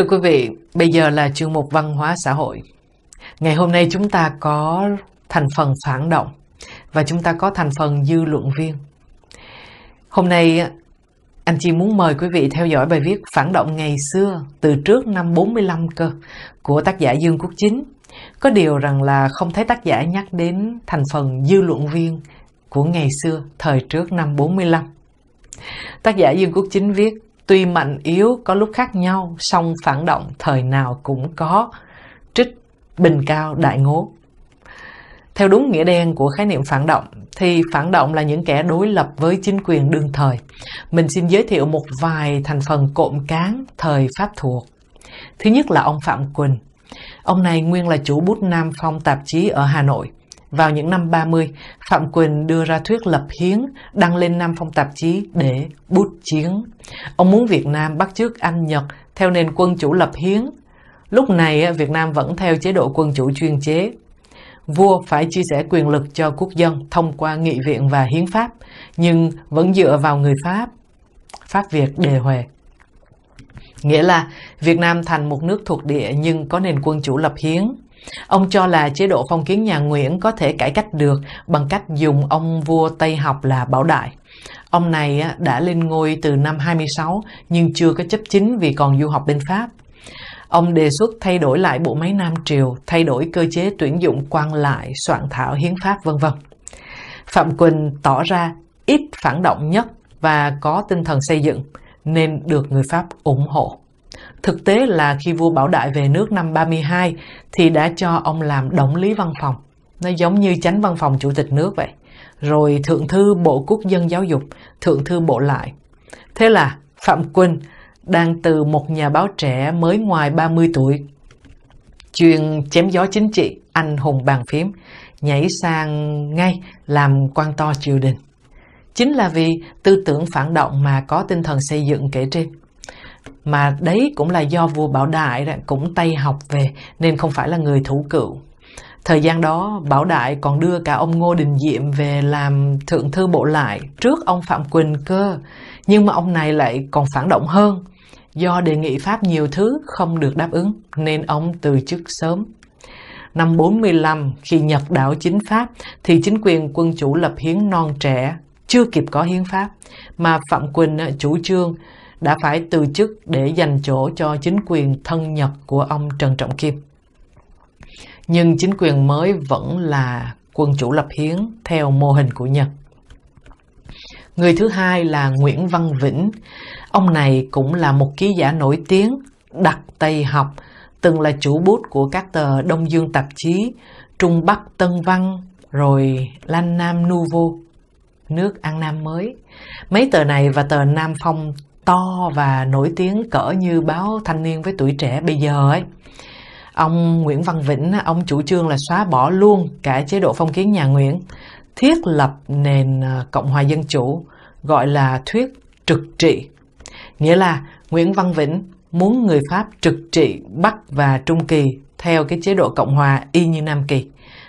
Thưa quý vị, bây giờ là chương mục văn hóa xã hội. Ngày hôm nay chúng ta có thành phần phản động và chúng ta có thành phần dư luận viên. Hôm nay anh chị muốn mời quý vị theo dõi bài viết Phản động ngày xưa từ trước năm 45 cơ của tác giả Dương Quốc Chính. Có điều rằng là không thấy tác giả nhắc đến thành phần dư luận viên của ngày xưa thời trước năm 45. Tác giả Dương Quốc Chính viết Tuy mạnh yếu có lúc khác nhau, song phản động thời nào cũng có. Trích Bình Cao Đại Ngố Theo đúng nghĩa đen của khái niệm phản động, thì phản động là những kẻ đối lập với chính quyền đương thời. Mình xin giới thiệu một vài thành phần cộm cán thời Pháp thuộc. Thứ nhất là ông Phạm Quỳnh. Ông này nguyên là chủ bút Nam Phong tạp chí ở Hà Nội. Vào những năm 30, Phạm Quỳnh đưa ra thuyết lập hiến, đăng lên năm phong tạp chí để bút chiến. Ông muốn Việt Nam bắt chước Anh Nhật theo nền quân chủ lập hiến. Lúc này Việt Nam vẫn theo chế độ quân chủ chuyên chế. Vua phải chia sẻ quyền lực cho quốc dân thông qua nghị viện và hiến pháp, nhưng vẫn dựa vào người Pháp. Pháp Việt đề huề. Nghĩa là Việt Nam thành một nước thuộc địa nhưng có nền quân chủ lập hiến. Ông cho là chế độ phong kiến nhà Nguyễn có thể cải cách được bằng cách dùng ông vua Tây học là Bảo Đại. Ông này đã lên ngôi từ năm 26 nhưng chưa có chấp chính vì còn du học bên Pháp. Ông đề xuất thay đổi lại bộ máy Nam Triều, thay đổi cơ chế tuyển dụng quan lại, soạn thảo hiến pháp vân vân. Phạm Quỳnh tỏ ra ít phản động nhất và có tinh thần xây dựng nên được người Pháp ủng hộ. Thực tế là khi vua Bảo Đại về nước năm 32 thì đã cho ông làm đồng lý văn phòng. Nó giống như chánh văn phòng chủ tịch nước vậy. Rồi thượng thư Bộ Quốc dân giáo dục, thượng thư Bộ Lại. Thế là Phạm Quỳnh đang từ một nhà báo trẻ mới ngoài 30 tuổi chuyên chém gió chính trị anh hùng bàn phím nhảy sang ngay làm quan to triều đình chính là vì tư tưởng phản động mà có tinh thần xây dựng kể trên mà đấy cũng là do vua Bảo Đại cũng Tây học về nên không phải là người thủ cựu. Thời gian đó, Bảo Đại còn đưa cả ông Ngô Đình Diệm về làm thượng thư bộ lại trước ông Phạm Quỳnh cơ, nhưng mà ông này lại còn phản động hơn. Do đề nghị Pháp nhiều thứ không được đáp ứng nên ông từ chức sớm. Năm 45, khi nhập đảo chính Pháp thì chính quyền quân chủ lập hiến non trẻ, chưa kịp có hiến pháp, mà Phạm Quỳnh ờ, chủ trương đã phải từ chức để dành chỗ cho chính quyền thân Nhật của ông Trần Trọng Kim. Nhưng chính quyền mới vẫn là quân chủ lập hiến theo mô hình của Nhật. Người thứ hai là Nguyễn Văn Vĩnh. Ông này cũng là một ký giả nổi tiếng, đặt tây học, từng là chủ bút của các tờ Đông Dương tạp chí, Trung Bắc Tân Văn, rồi Lan Nam Nouveau, nước An Nam mới. Mấy tờ này và tờ Nam Phong to và nổi tiếng cỡ như báo Thanh niên với tuổi trẻ bây giờ ấy. Ông Nguyễn Văn Vĩnh ông chủ trương là xóa bỏ luôn cả chế độ phong kiến nhà Nguyễn, thiết lập nền à, cộng hòa dân chủ gọi là thuyết trực trị. Nghĩa là Nguyễn Văn Vĩnh muốn người Pháp trực trị Bắc và Trung Kỳ theo cái chế độ cộng hòa y như Nam Kỳ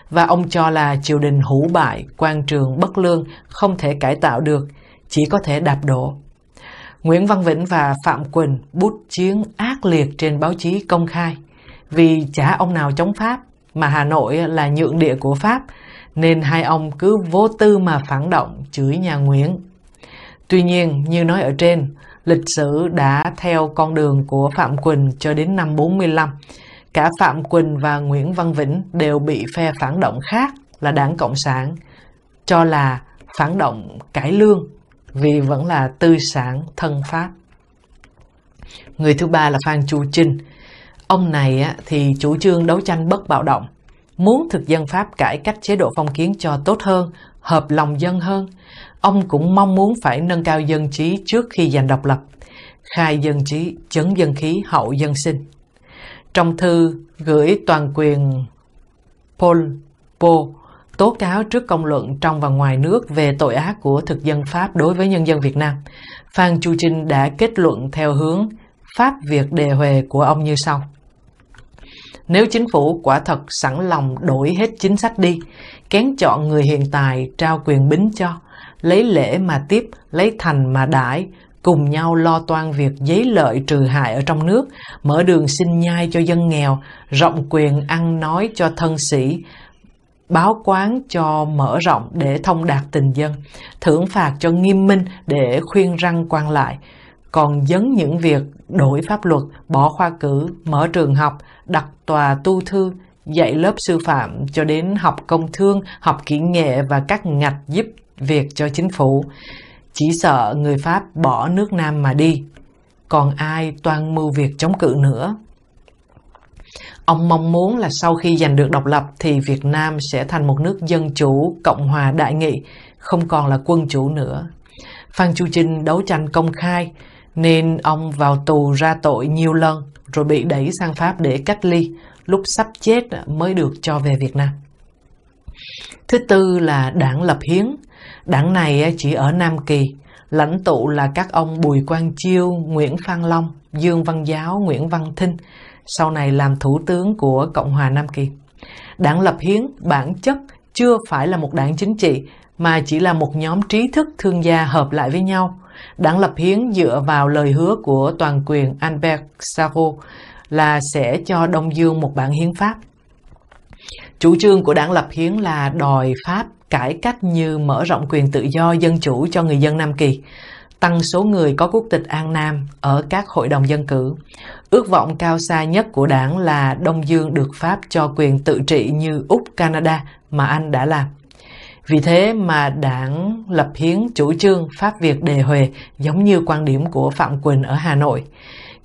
và ông cho là triều đình hữu bại, quan trường bất lương không thể cải tạo được, chỉ có thể đạp đổ. Nguyễn Văn Vĩnh và Phạm Quỳnh bút chiến ác liệt trên báo chí công khai vì chả ông nào chống Pháp mà Hà Nội là nhượng địa của Pháp nên hai ông cứ vô tư mà phản động chửi nhà Nguyễn. Tuy nhiên, như nói ở trên, lịch sử đã theo con đường của Phạm Quỳnh cho đến năm 45. Cả Phạm Quỳnh và Nguyễn Văn Vĩnh đều bị phe phản động khác là Đảng Cộng sản cho là phản động cải lương vì vẫn là tư sản thân pháp. Người thứ ba là Phan Chu Trinh. Ông này thì chủ trương đấu tranh bất bạo động, muốn thực dân Pháp cải cách chế độ phong kiến cho tốt hơn, hợp lòng dân hơn. Ông cũng mong muốn phải nâng cao dân trí trước khi giành độc lập, khai dân trí, chấn dân khí, hậu dân sinh. Trong thư gửi toàn quyền Pol Po tố cáo trước công luận trong và ngoài nước về tội ác của thực dân Pháp đối với nhân dân Việt Nam. Phan Chu Trinh đã kết luận theo hướng Pháp Việt đề huề của ông như sau. Nếu chính phủ quả thật sẵn lòng đổi hết chính sách đi, kén chọn người hiện tài trao quyền bính cho, lấy lễ mà tiếp, lấy thành mà đãi, cùng nhau lo toan việc giấy lợi trừ hại ở trong nước, mở đường sinh nhai cho dân nghèo, rộng quyền ăn nói cho thân sĩ, báo quán cho mở rộng để thông đạt tình dân, thưởng phạt cho nghiêm minh để khuyên răng quan lại, còn dấn những việc đổi pháp luật, bỏ khoa cử, mở trường học, đặt tòa tu thư, dạy lớp sư phạm cho đến học công thương, học kỹ nghệ và các ngạch giúp việc cho chính phủ. Chỉ sợ người Pháp bỏ nước Nam mà đi. Còn ai toan mưu việc chống cự nữa? Ông mong muốn là sau khi giành được độc lập thì Việt Nam sẽ thành một nước dân chủ, cộng hòa đại nghị, không còn là quân chủ nữa. Phan Chu Trinh đấu tranh công khai nên ông vào tù ra tội nhiều lần rồi bị đẩy sang Pháp để cách ly, lúc sắp chết mới được cho về Việt Nam. Thứ tư là đảng Lập Hiến. Đảng này chỉ ở Nam Kỳ, lãnh tụ là các ông Bùi Quang Chiêu, Nguyễn Phan Long, Dương Văn Giáo, Nguyễn Văn Thinh, sau này làm thủ tướng của Cộng hòa Nam Kỳ. Đảng Lập Hiến bản chất chưa phải là một đảng chính trị mà chỉ là một nhóm trí thức thương gia hợp lại với nhau. Đảng Lập Hiến dựa vào lời hứa của toàn quyền Albert Saro là sẽ cho Đông Dương một bản hiến pháp. Chủ trương của đảng Lập Hiến là đòi Pháp cải cách như mở rộng quyền tự do dân chủ cho người dân Nam Kỳ, tăng số người có quốc tịch An Nam ở các hội đồng dân cử, Ước vọng cao xa nhất của đảng là Đông Dương được Pháp cho quyền tự trị như Úc, Canada mà Anh đã làm. Vì thế mà đảng lập hiến chủ trương Pháp Việt đề huề giống như quan điểm của Phạm Quỳnh ở Hà Nội.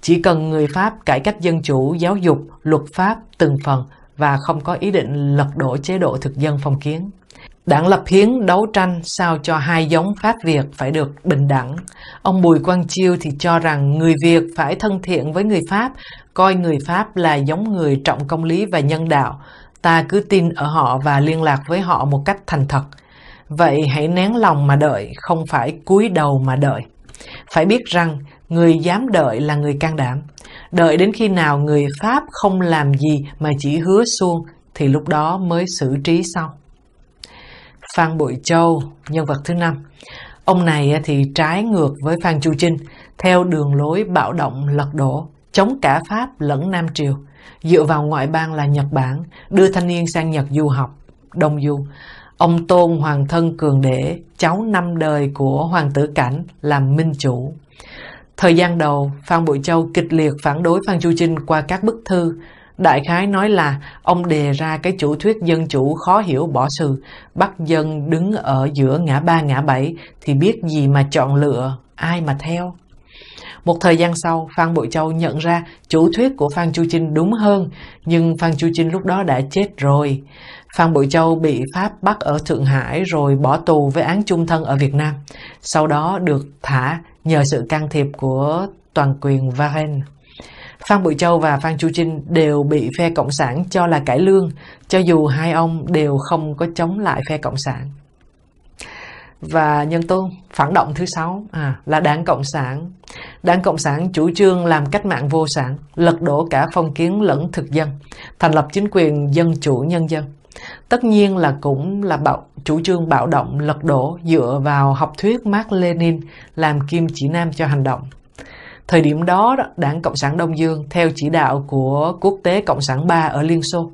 Chỉ cần người Pháp cải cách dân chủ, giáo dục, luật pháp từng phần và không có ý định lật đổ chế độ thực dân phong kiến Đảng Lập Hiến đấu tranh sao cho hai giống Pháp Việt phải được bình đẳng. Ông Bùi Quang Chiêu thì cho rằng người Việt phải thân thiện với người Pháp, coi người Pháp là giống người trọng công lý và nhân đạo. Ta cứ tin ở họ và liên lạc với họ một cách thành thật. Vậy hãy nén lòng mà đợi, không phải cúi đầu mà đợi. Phải biết rằng người dám đợi là người can đảm. Đợi đến khi nào người Pháp không làm gì mà chỉ hứa suông thì lúc đó mới xử trí sau. Phan Bội Châu, nhân vật thứ năm. Ông này thì trái ngược với Phan Chu Trinh, theo đường lối bạo động lật đổ, chống cả Pháp lẫn Nam Triều, dựa vào ngoại bang là Nhật Bản, đưa thanh niên sang Nhật du học, Đông Du. Ông tôn Hoàng thân Cường Đế, cháu năm đời của Hoàng tử Cảnh, làm minh chủ. Thời gian đầu, Phan Bội Châu kịch liệt phản đối Phan Chu Trinh qua các bức thư, Đại khái nói là ông đề ra cái chủ thuyết dân chủ khó hiểu bỏ sự, bắt dân đứng ở giữa ngã ba ngã bảy thì biết gì mà chọn lựa, ai mà theo. Một thời gian sau, Phan Bội Châu nhận ra chủ thuyết của Phan Chu Trinh đúng hơn, nhưng Phan Chu Trinh lúc đó đã chết rồi. Phan Bội Châu bị Pháp bắt ở Thượng Hải rồi bỏ tù với án chung thân ở Việt Nam, sau đó được thả nhờ sự can thiệp của toàn quyền Varennes. Phan Bội Châu và Phan Chu Trinh đều bị phe Cộng sản cho là cải lương, cho dù hai ông đều không có chống lại phe Cộng sản. Và nhân tố phản động thứ sáu à, là Đảng Cộng sản. Đảng Cộng sản chủ trương làm cách mạng vô sản, lật đổ cả phong kiến lẫn thực dân, thành lập chính quyền dân chủ nhân dân. Tất nhiên là cũng là bạo, chủ trương bạo động lật đổ dựa vào học thuyết Mark Lenin làm kim chỉ nam cho hành động. Thời điểm đó, Đảng Cộng sản Đông Dương theo chỉ đạo của Quốc tế Cộng sản ba ở Liên Xô,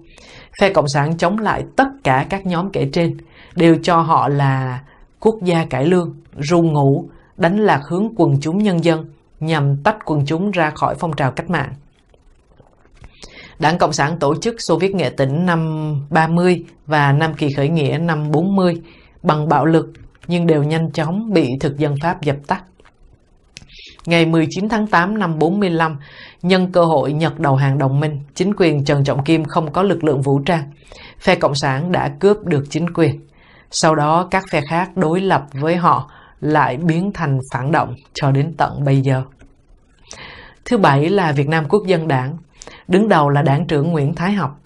phe Cộng sản chống lại tất cả các nhóm kể trên, đều cho họ là quốc gia cải lương, ru ngủ, đánh lạc hướng quần chúng nhân dân nhằm tách quần chúng ra khỏi phong trào cách mạng. Đảng Cộng sản tổ chức Xô Viết Nghệ tỉnh năm 30 và năm kỳ khởi nghĩa năm 40 bằng bạo lực nhưng đều nhanh chóng bị thực dân Pháp dập tắt. Ngày 19 tháng 8 năm 45, nhân cơ hội Nhật đầu hàng đồng minh, chính quyền Trần Trọng Kim không có lực lượng vũ trang. Phe Cộng sản đã cướp được chính quyền. Sau đó các phe khác đối lập với họ lại biến thành phản động cho đến tận bây giờ. Thứ bảy là Việt Nam Quốc dân đảng. Đứng đầu là đảng trưởng Nguyễn Thái Học.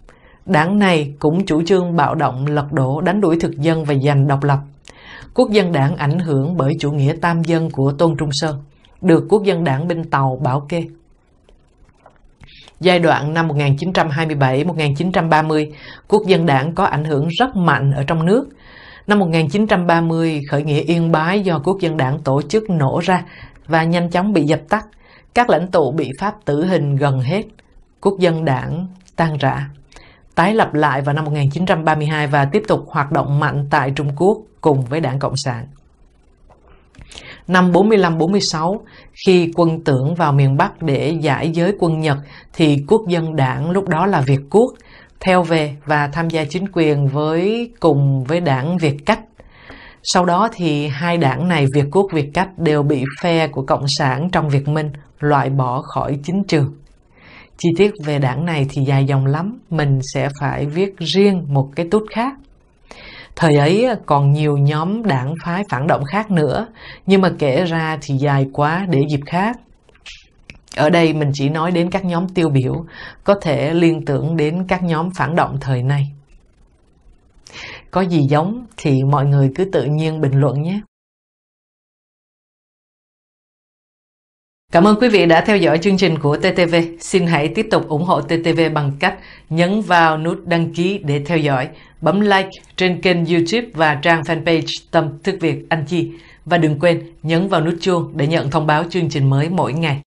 Đảng này cũng chủ trương bạo động lật đổ đánh đuổi thực dân và giành độc lập. Quốc dân đảng ảnh hưởng bởi chủ nghĩa tam dân của Tôn Trung Sơn được quốc dân đảng binh Tàu bảo kê. Giai đoạn năm 1927-1930, quốc dân đảng có ảnh hưởng rất mạnh ở trong nước. Năm 1930, khởi nghĩa Yên Bái do quốc dân đảng tổ chức nổ ra và nhanh chóng bị dập tắt. Các lãnh tụ bị Pháp tử hình gần hết. Quốc dân đảng tan rã. Tái lập lại vào năm 1932 và tiếp tục hoạt động mạnh tại Trung Quốc cùng với đảng Cộng sản. Năm 45-46, khi quân tưởng vào miền Bắc để giải giới quân Nhật, thì quốc dân đảng lúc đó là Việt Quốc, theo về và tham gia chính quyền với cùng với đảng Việt Cách. Sau đó thì hai đảng này Việt Quốc Việt Cách đều bị phe của Cộng sản trong Việt Minh loại bỏ khỏi chính trường. Chi tiết về đảng này thì dài dòng lắm, mình sẽ phải viết riêng một cái tút khác. Thời ấy còn nhiều nhóm đảng phái phản động khác nữa, nhưng mà kể ra thì dài quá để dịp khác. Ở đây mình chỉ nói đến các nhóm tiêu biểu, có thể liên tưởng đến các nhóm phản động thời nay. Có gì giống thì mọi người cứ tự nhiên bình luận nhé. Cảm ơn quý vị đã theo dõi chương trình của TTV. Xin hãy tiếp tục ủng hộ TTV bằng cách nhấn vào nút đăng ký để theo dõi, bấm like trên kênh YouTube và trang fanpage Tâm Thức Việt Anh Chi. Và đừng quên nhấn vào nút chuông để nhận thông báo chương trình mới mỗi ngày.